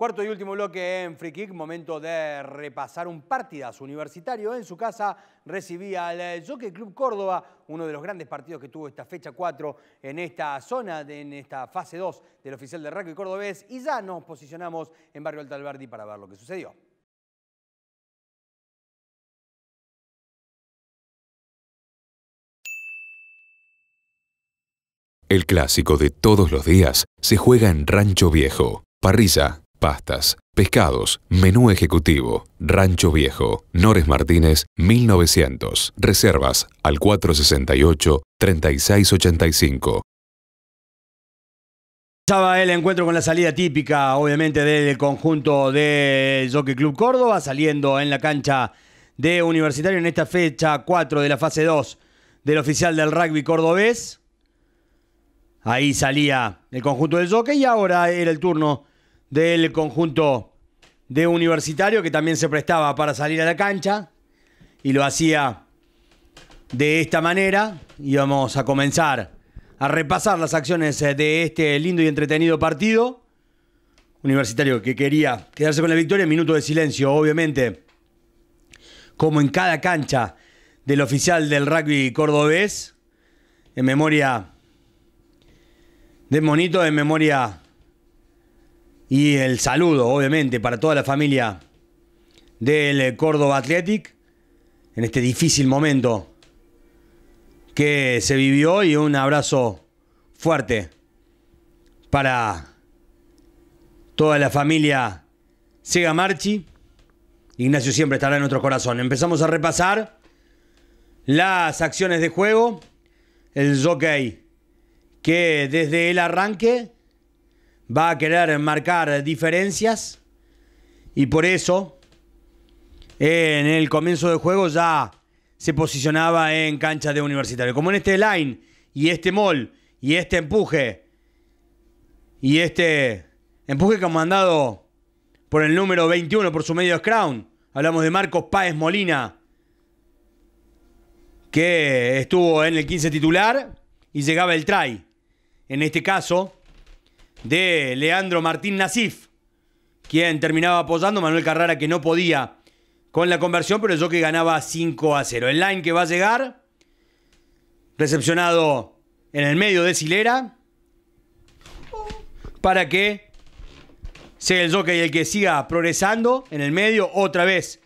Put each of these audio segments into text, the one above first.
Cuarto y último bloque en Free Kick, momento de repasar un partidas universitario. En su casa recibía al eh, Jockey Club Córdoba, uno de los grandes partidos que tuvo esta fecha 4 en esta zona, en esta fase 2 del oficial de rugby Cordobés. Y ya nos posicionamos en Barrio Alberdi para ver lo que sucedió. El clásico de todos los días se juega en Rancho Viejo. Parrilla, pastas, pescados, menú ejecutivo, Rancho Viejo, Nores Martínez, 1900. Reservas al 468-3685. Estaba el encuentro con la salida típica, obviamente, del conjunto del Jockey Club Córdoba, saliendo en la cancha de Universitario en esta fecha 4 de la fase 2 del oficial del rugby cordobés. Ahí salía el conjunto del Jockey y ahora era el turno del conjunto de Universitario, que también se prestaba para salir a la cancha y lo hacía de esta manera. Y vamos a comenzar a repasar las acciones eh, de este lindo y entretenido partido. Universitario que quería quedarse con la victoria, minuto de silencio, obviamente, como en cada cancha del oficial del rugby cordobés, en memoria de Monito, en memoria y el saludo, obviamente, para toda la familia del Córdoba Athletic en este difícil momento que se vivió y un abrazo fuerte para toda la familia Sega Marchi. Ignacio siempre estará en nuestro corazón. Empezamos a repasar las acciones de juego, el jockey que desde el arranque va a querer marcar diferencias y por eso en el comienzo del juego ya se posicionaba en cancha de universitario. Como en este line y este mol. y este empuje y este empuje que mandado... por el número 21 por su medio Crown. Hablamos de Marcos Páez Molina que estuvo en el 15 titular y llegaba el try. En este caso, de Leandro Martín Nasif, quien terminaba apoyando Manuel Carrara que no podía con la conversión, pero el que ganaba 5 a 0. El line que va a llegar, recepcionado en el medio de Silera, para que sea el y el que siga progresando en el medio. Otra vez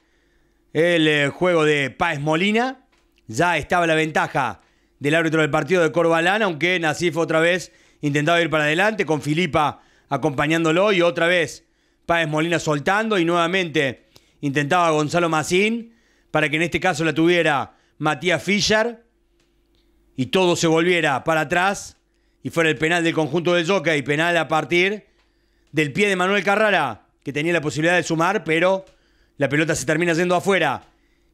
el eh, juego de Paez Molina. Ya estaba la ventaja del árbitro del partido de Corbalán, aunque Nasif otra vez intentaba ir para adelante, con Filipa acompañándolo y otra vez Páez Molina soltando y nuevamente intentaba Gonzalo Macín para que en este caso la tuviera Matías Fischer y todo se volviera para atrás y fuera el penal del conjunto del Y penal a partir del pie de Manuel Carrara, que tenía la posibilidad de sumar, pero la pelota se termina yendo afuera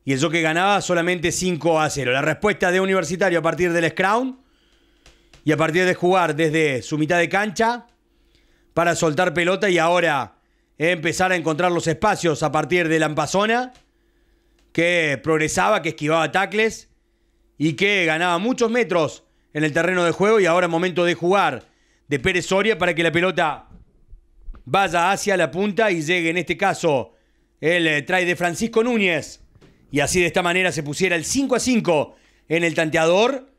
y el Jockey ganaba solamente 5 a 0. La respuesta de Universitario a partir del Scrown y a partir de jugar desde su mitad de cancha para soltar pelota y ahora empezar a encontrar los espacios a partir de Lampazona, que progresaba, que esquivaba tacles y que ganaba muchos metros en el terreno de juego y ahora momento de jugar de Pérez Soria para que la pelota vaya hacia la punta y llegue en este caso el eh, try de Francisco Núñez. Y así de esta manera se pusiera el 5 a 5 en el tanteador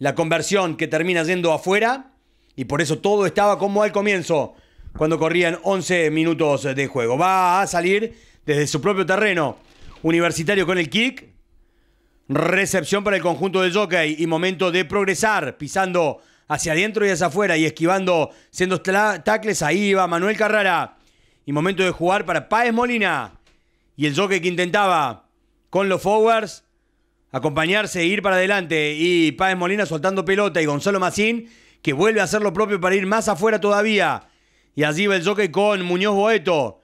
la conversión que termina yendo afuera y por eso todo estaba como al comienzo, cuando corrían 11 minutos de juego. Va a salir desde su propio terreno, universitario con el kick, recepción para el conjunto de jockey y momento de progresar, pisando hacia adentro y hacia afuera y esquivando, siendo tacles, ahí va Manuel Carrara. Y momento de jugar para Paez Molina. Y el jockey que intentaba con los forwards acompañarse, e ir para adelante y Páez Molina soltando pelota y Gonzalo Macín que vuelve a hacer lo propio para ir más afuera todavía. Y allí va el jockey con Muñoz Boeto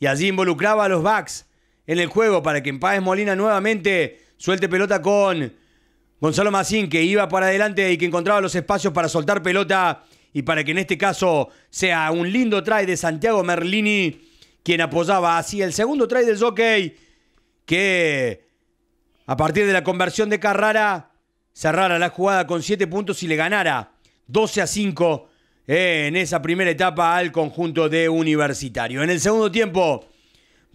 y allí involucraba a los backs en el juego para que en Páez Molina nuevamente suelte pelota con Gonzalo Macín que iba para adelante y que encontraba los espacios para soltar pelota y para que en este caso sea un lindo try de Santiago Merlini quien apoyaba así el segundo try del jockey que a partir de la conversión de Carrara, cerrara la jugada con 7 puntos y le ganara 12 a 5 eh, en esa primera etapa al conjunto de Universitario. En el segundo tiempo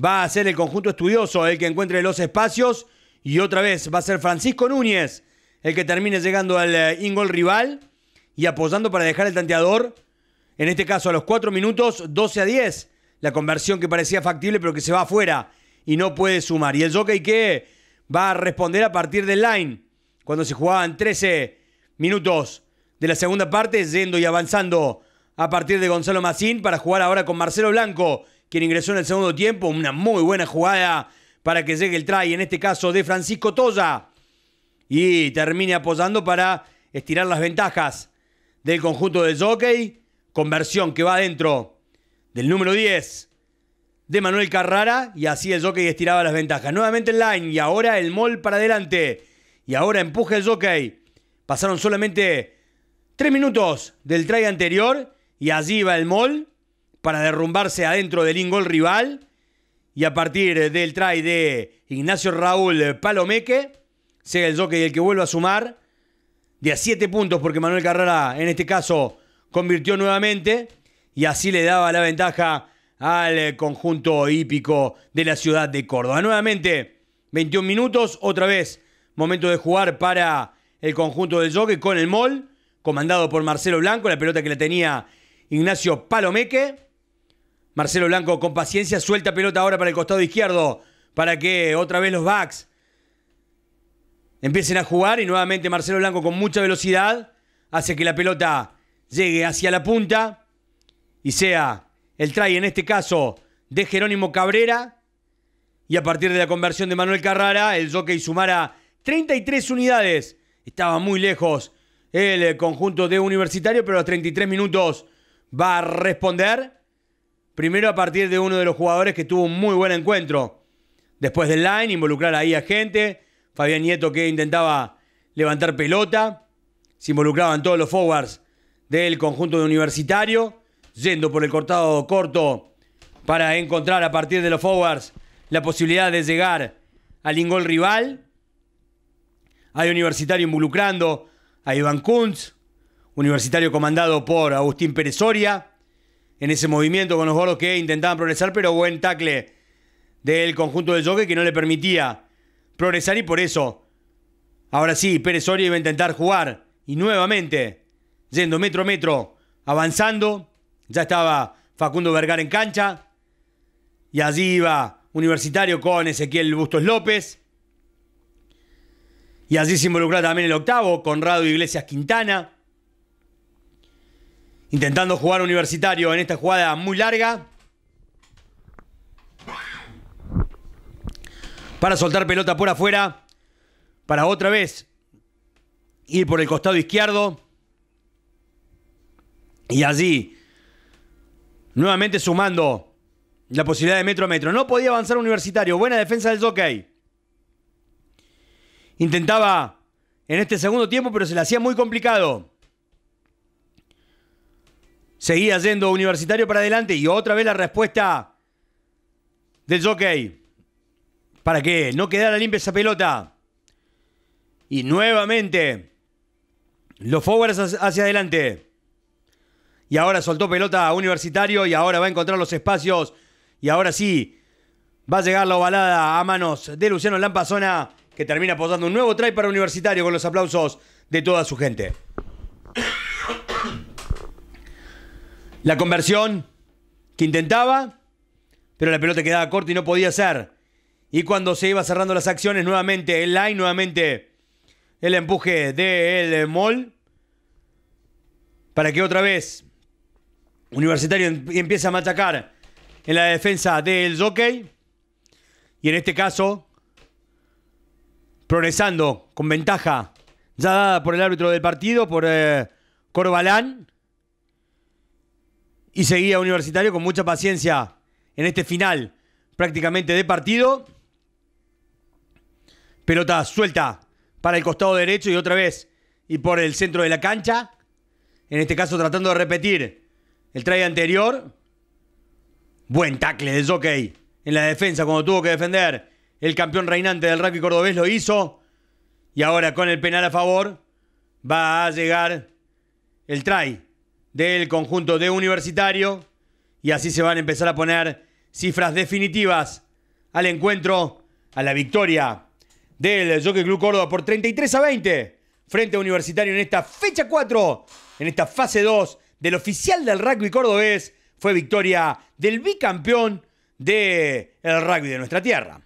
va a ser el conjunto estudioso el que encuentre los espacios y otra vez va a ser Francisco Núñez el que termine llegando al eh, ingol rival y apoyando para dejar el tanteador, en este caso a los 4 minutos, 12 a 10, la conversión que parecía factible pero que se va afuera y no puede sumar. Y el jockey que va a responder a partir del line, cuando se jugaban 13 minutos de la segunda parte, yendo y avanzando a partir de Gonzalo Macín para jugar ahora con Marcelo Blanco, quien ingresó en el segundo tiempo, una muy buena jugada para que llegue el try, en este caso de Francisco Toya, y termine apoyando para estirar las ventajas del conjunto de jockey, conversión que va adentro del número 10 de Manuel Carrara y así el jockey estiraba las ventajas. Nuevamente el line y ahora el mol para adelante. Y ahora empuja el jockey. Pasaron solamente tres minutos del try anterior y allí va el mol para derrumbarse adentro del ingol rival. Y a partir del try de Ignacio Raúl Palomeque, sea el jockey el que vuelve a sumar de a 7 puntos porque Manuel Carrara en este caso convirtió nuevamente y así le daba la ventaja al conjunto hípico de la ciudad de Córdoba. Nuevamente, 21 minutos, otra vez, momento de jugar para el conjunto del jockey con el mol, comandado por Marcelo Blanco, la pelota que la tenía Ignacio Palomeque. Marcelo Blanco con paciencia suelta pelota ahora para el costado izquierdo, para que otra vez los backs empiecen a jugar y nuevamente Marcelo Blanco con mucha velocidad hace que la pelota llegue hacia la punta y sea el try en este caso de Jerónimo Cabrera. Y a partir de la conversión de Manuel Carrara, el jockey sumara 33 unidades. Estaba muy lejos el eh, conjunto de Universitario, pero a 33 minutos va a responder. Primero a partir de uno de los jugadores que tuvo un muy buen encuentro. Después del line, involucrar ahí a gente. Fabián Nieto que intentaba levantar pelota. Se involucraban todos los forwards del conjunto de Universitario yendo por el cortado corto para encontrar a partir de los forwards la posibilidad de llegar al ingol rival. Hay Universitario involucrando a Iván Kunz, Universitario comandado por Agustín Pérez Soria, en ese movimiento con los golos que intentaban progresar, pero buen tackle del conjunto de Jogue que no le permitía progresar y por eso, ahora sí, Pérez Soria iba a intentar jugar y nuevamente, yendo metro a metro, avanzando, ya estaba Facundo Vergara en cancha. Y allí iba Universitario con Ezequiel Bustos López. Y allí se involucra también el octavo, Conrado Iglesias Quintana. Intentando jugar Universitario en esta jugada muy larga. Para soltar pelota por afuera. Para otra vez ir por el costado izquierdo. Y allí Nuevamente sumando la posibilidad de metro a metro. No podía avanzar universitario. Buena defensa del jockey. Intentaba en este segundo tiempo, pero se le hacía muy complicado. Seguía yendo universitario para adelante y otra vez la respuesta del jockey. Para que no quedara limpia esa pelota. Y nuevamente los forwards hacia adelante y ahora soltó pelota a Universitario y ahora va a encontrar los espacios y ahora sí va a llegar la ovalada a manos de Luciano Lampazona que termina posando un nuevo try para Universitario con los aplausos de toda su gente. La conversión que intentaba, pero la pelota quedaba corta y no podía ser. Y cuando se iba cerrando las acciones, nuevamente el line, nuevamente el empuje del el Mol. Para que otra vez Universitario em-, empieza a machacar en la defensa del jockey. Y en este caso, progresando con ventaja ya dada por el árbitro del partido, por eh, Corbalán. Y seguía Universitario con mucha paciencia en este final prácticamente de partido. Pelota suelta para el costado derecho y otra vez y por el centro de la cancha. En este caso tratando de repetir el try anterior, buen tackle de Jockey en la defensa cuando tuvo que defender. El campeón reinante del rugby cordobés lo hizo. Y ahora con el penal a favor va a llegar el try del conjunto de universitario. Y así se van a empezar a poner cifras definitivas al encuentro, a la victoria del Jockey Club Córdoba por 33 a 20 frente a Universitario en esta fecha 4, en esta fase 2 del oficial del rugby cordobés fue victoria del bicampeón del rugby de nuestra tierra.